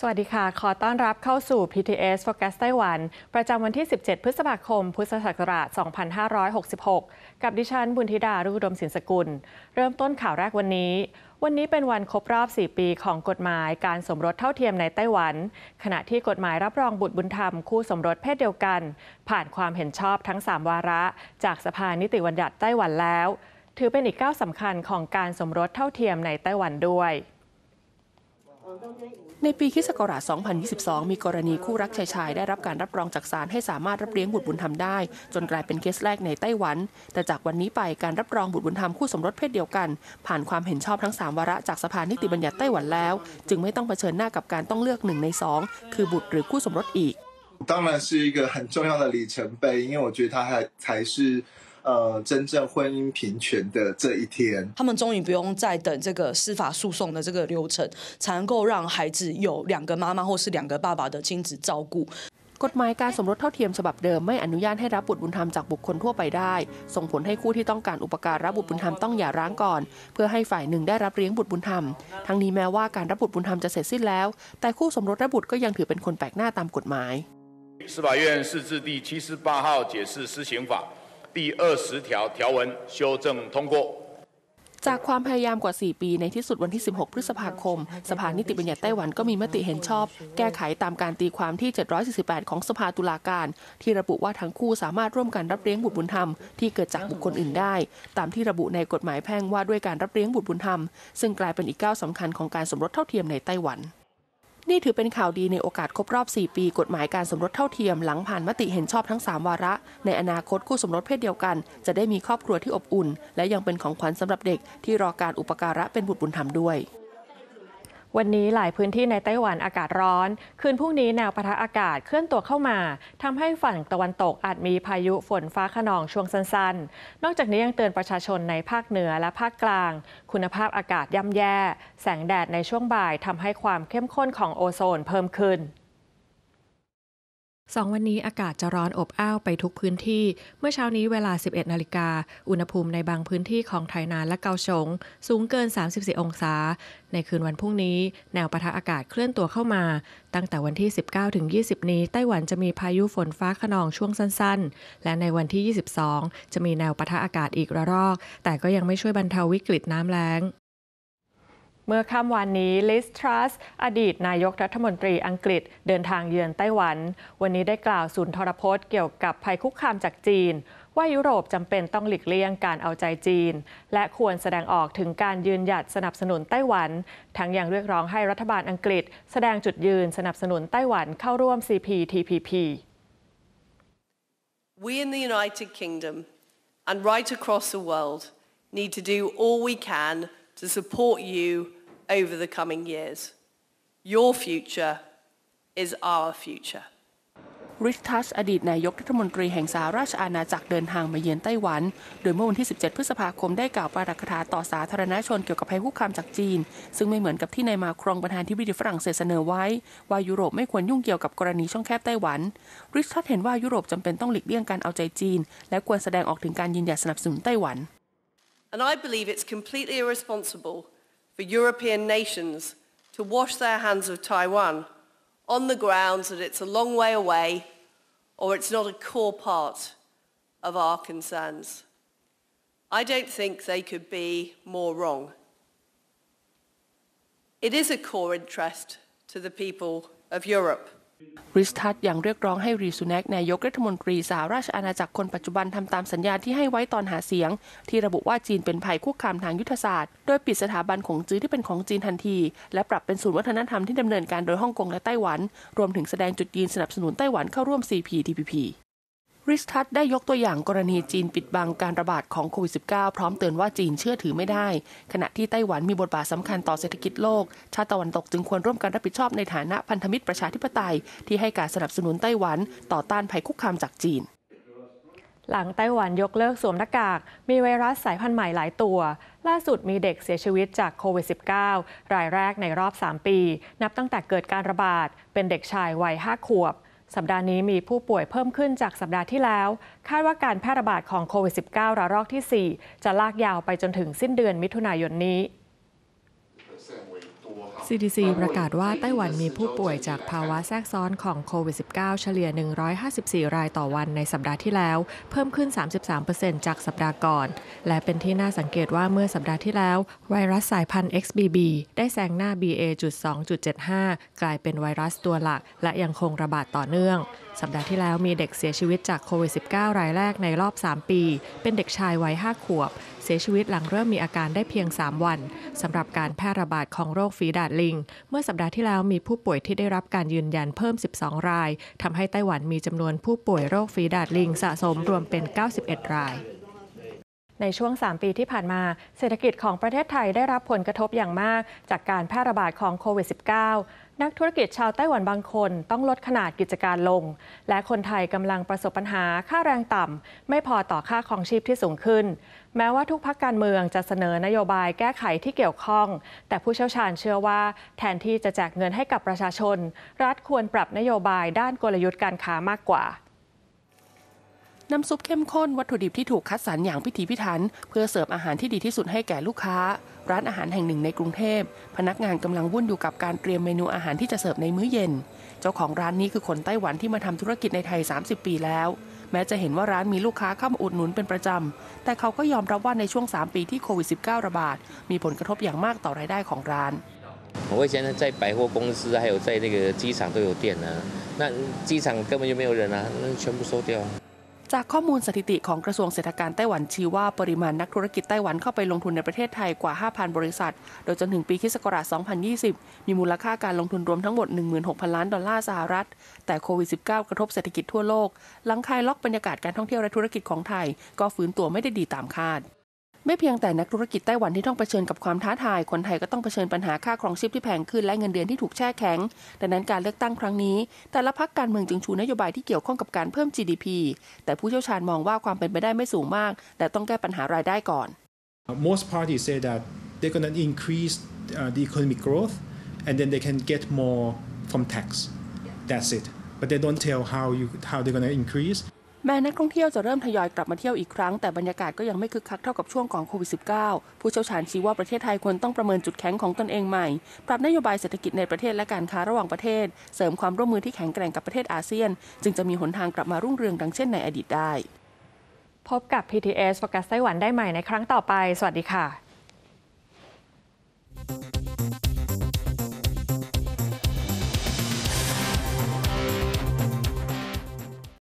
สวัสดีค่ะ ขอต้อนรับเข้าสู่ PTS Focus ไต้หวัน ประจำวันที่ 17 พฤษภาคมพุทธศักราช 2566 กับดิฉันบุญธิดารุดมสินสกุล เริ่มต้นข่าวแรกวันนี้ วันนี้เป็นวันครบรอบ 4 ปีของกฎหมาย การสมรสเท่าเทียมในไต้หวัน ขณะที่กฎหมายรับรองบุตรบุญธรรมคู่สมรสเพศเดียวกัน ผ่านความเห็นชอบทั้ง 3 วาระ จากสภานิติบัญญัติไต้หวันแล้ว ถือเป็นอีกก้าวสำคัญของการสมรสเท่าเทียมในไต้หวันด้วยในปีคิศกราช2022 มีกรณีคู่รักชายชายได้รับการรับรองจากศาลให้สามารถรับเลี้ยงบุตรบุญธรรมได้ จนกลายเป็นเคสแรกในไต้หวัน แต่จากวันนี้ไปการรับรองบุตรบุญธรรมคู่สมรสเพศเดียวกัน ผ่านความเห็นชอบทั้ง 3วาระ จากสภานิติบัญญัติไต้หวันแล้ว จึงไม่ต้องเผชิญหน้ากับการต้องเลือกหนึ่งใน2คือบุตรหรือคู่สมรสอีก当然是一个很重要的里程碑，因为我觉得它还才是呃，真正婚姻平权的这一天，他们终于不用再等这个司法诉讼的这个流程，才能够让孩子有两个妈妈或是两个爸爸的亲子照顾。กฎหมายการสมรสเท่าเทียมฉบับเดิมไม่อนุญาตให้รับบุตรบุญธรรมจากบุคคลทั่วไปได้ส่งผลให้คู่ที่ต้องการอุปการรับบุตรบุญธรรมต้องอย่าร้างก่อนเพื่อให้ฝ่ายหนึ่งได้รับเลี้ยงบุตรบุญธรรม ทั้งนี้แม้ว่าการรับบุตรบุญธรรมจะเสร็จสิ้นแล้วแต่คู่สมรสรับบุตรก็ยังถือเป็นคนแปลกหน้าตามกฎหมาย。司法院释字第七十八号解释施行法。第二十条条文修正通过。จากความพยายามกว่า 4 ปีในที่สุดวันที่ 16 พฤษภาคมสภานิติบัญญัติไต้หวันก็มีมติเห็นชอบ แก้ไขตามการตีความที่748ของสภาตุลาการ ที่ระบุว่าทั้งคู่ สามารถร่วมกันรับเลี้ยงบุตรบุญธรรมที่เกิดจากบุคคลอื่นได้ ตามที่ระบุในกฎหมายแพ่งว่าด้วยการรับเลี้ยงบุตรบุญธรรม ซึ่งกลายเป็นอีกก้าวสำคัญของการสมรสเท่าเทียมในไต้หวันนี่ถือเป็นข่าวดีในโอกาสครบรอบ 4 ปีกฎหมายการสมรสเท่าเทียมหลังผ่านมติเห็นชอบทั้ง 3 วาระ ในอนาคตคู่สมรสเพศเดียวกัน จะได้มีครอบครัวที่อบอุ่น และยังเป็นของขวัญสำหรับเด็กที่รอการอุปการะเป็นบุตรบุญธรรมด้วยวันนี้หลายพื้นที่ในไต้หวันอากาศร้อน คืนพรุ่งนี้แนวปะทะอากาศเคลื่อนตัวเข้ามาทำให้ฝั่งตะวันตกอาจมีพายุฝนฟ้าขนองช่วงสั้นๆ นอกจากนี้ยังเตือนประชาชนในภาคเหนือและภาคกลาง คุณภาพอากาศย่ำแย่ แสงแดดในช่วงบ่ายทำให้ความเข้มข้นของโอโซนเพิ่มขึ้นสองวันนี้อากาศจะร้อนอบอ้าวไปทุกพื้นที่ เมื่อเช้านี้เวลา 11 นาฬิกา อุณหภูมิในบางพื้นที่ของไทยนานและเกาสงสูงเกิน 34 องศา ในคืนวันพรุ่งนี้แนวปะทะอากาศเคลื่อนตัวเข้ามา ตั้งแต่วันที่ 19 ถึง 20 นี้ ไต้หวันจะมีพายุฝนฟ้าขนองช่วงสั้นๆ และในวันที่ 22 จะมีแนวปะทะอากาศอีกระรอก แต่ก็ยังไม่ช่วยบรรเทาวิกฤตน้ำแล้งเมื่อค่ำวันนี้ลิสทรัสอดีตนายกรัฐมนตรีอังกฤษเดินทางเยือนไต้หวัน วันนี้ได้กล่าวสุนทรพจน์เกี่ยวกับภัยคุกคามจากจีน ว่ายุโรปจำเป็นต้องหลีกเลี่ยงการเอาใจจีน และควรแสดงออกถึงการยืนหยัดสนับสนุนไต้หวันทั้งยังเรียกร้องให้รัฐบาลอังกฤษแสดงจุดยืนสนับสนุนไต้หวันเข้าร่วม CPTPP We in the United Kingdom and right across the world need to do all we can to support you over the coming years. Your future is our future. ริชทัสอดีตนายกรัฐมนตรีแห่งสหราชอาณาจักรเดินทางมาเยือนไต้หวัน โดยเมื่อวันที่ 17 พฤษภาคมได้กล่าวปาฐกถาต่อสาธารณชนเกี่ยวกับภัยคุกคามจากจีน ซึ่งไม่เหมือนกับที่นายมาครองประธานที่วิดีฝรั่งเศสเสนอไว้ว่ายุโรปไม่ควรยุ่งเกี่ยวกับกรณีช่องแคบไต้หวันริชทัสเห็นว่ายุโรปจำเป็นต้องหลีกเลี่ยงการเอาใจจีน และควรแสดงออกถึงการยืนหยัดสนับสนุนไต้หวัน And I believe it's completely irresponsible for European nations to wash their hands of Taiwan on the grounds that it's a long way away or it's not a core part of our concerns. I don't think they could be more wrong. It is a core interest to the people of Europe. ริสทัตยังเรียกร้องให้รีสุนักนายกรัฐมนตรีสหราชอาณาจักรคนปัจจุบัน ทำตามสัญญาที่ให้ไว้ตอนหาเสียง ที่ระบุว่าจีนเป็นภัยคุกคามทางยุทธศาสตร์ โดยปิดสถาบันของจื้อที่เป็นของจีนทันที และปรับเป็นศูนย์วัฒนธรรมที่ดำเนินการโดยฮ่องกงและไต้หวัน รวมถึงแสดงจุดยืนสนับสนุนไต้หวันเข้าร่วม CPTPP ริสทัตได้ยกตัวอย่างกรณีจีนปิดบังการระบาดของโควิด -19 พร้อมเตือนว่าจีนเชื่อถือไม่ได้ ขณะที่ไต้หวันมีบทบาทสำคัญต่อเศรษฐกิจโลก ชาติตะวันตกจึงควรร่วมกันรับผิดชอบในฐานะพันธมิตรประชาธิปไตย ที่ให้การสนับสนุนไต้หวันต่อต้านภัยคุกคามจากจีน หลังไต้หวันยกเลิกสวมหน้ากาก มีไวรัสสายพันธุ์ใหม่หลายตัวล่าสุดมีเด็กเสียชีวิตจากโควิด -19 รายแรกในรอบ 3 ปี นับตั้งแต่เกิดการระบาดเป็นเด็กชายวัย5ขวบสัปดาห์นี้มีผู้ป่วยเพิ่มขึ้นจากสัปดาห์ที่แล้วคาดว่าการแพร่ระบาดของโควิด -19 ระลอกที่ 4 จะลากยาวไปจนถึงสิ้นเดือนมิถุนายนนี้ CDC ประกาศว่าไต้หวันมีผู้ป่วยจากภาวะแทรกซ้อนของโควิด -19 เฉลี่ย 154 รายต่อวันในสัปดาห์ที่แล้ว เพิ่มขึ้น 33%จากสัปดาห์ก่อน และเป็นที่น่าสังเกตว่าเมื่อสัปดาห์ที่แล้ว ไวรัสสายพันธุ์ XBB ได้แซงหน้า BA.2.75 กลายเป็นไวรัสตัวหลัก และยังคงระบาดต่อเนื่อง สัปดาห์ที่แล้วมีเด็กเสียชีวิตจากโควิด -19 รายแรกในรอบ 3 ปี เป็นเด็กชายวัย 5 ขวบเสียชีวิตหลังเริ่มมีอาการได้เพียง 3 วันสำหรับการแพร่ระบาดของโรคฝีดาดลิง เมื่อสัปดาห์ที่แล้วมีผู้ป่วยที่ได้รับการยืนยันเพิ่ม 12 รายทำให้ไต้หวันมีจำนวนผู้ป่วยโรคฝีดาดลิงสะสมรวมเป็น 91 ราย ในช่วง 3 ปีที่ผ่านมา เศรษฐกิจของประเทศไทยได้รับผลกระทบอย่างมากจากการแพร่ระบาดของโควิด -19 นักธุรกิจชาวไต้หวันบางคนต้องลดขนาดกิจการลง และคนไทยกำลังประสบปัญหาค่าแรงต่ำ ไม่พอต่อค่าของชีพที่สูงขึ้น แม้ว่าทุกพักการเมืองจะเสนอนโยบายแก้ไขที่เกี่ยวข้อง แต่ผู้เชี่ยวชาญเชื่อว่า แทนที่จะแจกเงินให้กับประชาชน รัฐควรปรับนโยบายด้านกลยุทธ์การค้ามากกว่าน้ำซุปเข้มข้นวัตถุดิบที่ถูกคัดสรรอย่างพิถีพิถันเพื่อเสิร์ฟอาหารที่ดีที่สุดให้แก่ลูกค้า ร้านอาหารแห่งหนึ่งในกรุงเทพ พนักงานกำลังวุ่นอยู่กับการเตรียมเมนูอาหารที่จะเสิร์ฟในมื้อเย็น เจ้าของร้านนี้คือคนไต้หวันที่มาทำธุรกิจในไทย 30 ปีแล้ว แม้จะเห็นว่าร้านมีลูกค้าเข้ามาอุดหนุนเป็นประจำแต่เขาก็ยอมรับว่าในช่วง 3ปีที่โควิด -19 ระบาดมีผลกระทบอย่างมากต่อรายได้ของร้าน我以前在在百货公司，还有在那个机场都有店呢那机场根本就没有人啊，那全部收掉。จากข้อมูลสถิติของกระทรวงเศรษฐการไต้หวันชี้ว่าปริมาณนักธุรกิจไต้หวันเข้าไปลงทุนในประเทศไทยกว่า 5,000 บริษัท โดยจนถึงปีคศ2020 มีมูลค่าการลงทุนรวมทั้งหมด 16,000 ล้านดอลลาร์สหรัฐแต่โควิด -19 กระทบเศรษฐกิจทั่วโลก หลังคลายล็อกบรรยากาศการท่องเที่ยวและธุรกิจของไทยก็ฟื้นตัวไม่ได้ดีตามคาดไม่เพียงแต่นักธุรกิจไต้หวันที่ต้องเผชิญกับความท้าทาย คนไทยก็ต้องเผชิญปัญหาค่าครองชีพที่แพงขึ้นและเงินเดือนที่ถูกแช่แข็งดังนั้นการเลือกตั้งครั้งนี้ แต่ละพักการเมืองจึงชูนโยบายที่เกี่ยวข้องกับการเพิ่ม GDP แต่ผู้เชี่ยวชาญมองว่าความเป็นไปได้ไม่สูงมาก แต่ต้องแก้ปัญหารายได้ก่อน Most parties say that they're going to increase the economic growth and then they can get more from tax. That's it. But they don't tell how you how they're going to increase. แม้นักท่องเที่ยวจะเริ่มทยอยกลับมาเที่ยวอีกครั้งแต่บรรยากาศก็ยังไม่คึกคักเท่ากับช่วงก่อนโควิด -19 ผู้เชี่ยวชาญชี้ว่าประเทศไทยควรต้องประเมินจุดแข็งของตนเองใหม่ ปรับนโยบายเศรษฐกิจในประเทศและการค้าระหว่างประเทศ เสริมความร่วมมือที่แข็งแกร่งกับประเทศอาเซียน จึงจะมีหนทางกลับมารุ่งเรืองดังเช่นในอดีตได้ พบกับ PTS โฟกัสไต้หวันได้ใหม่ในครั้งต่อไป สวัสดีค่ะ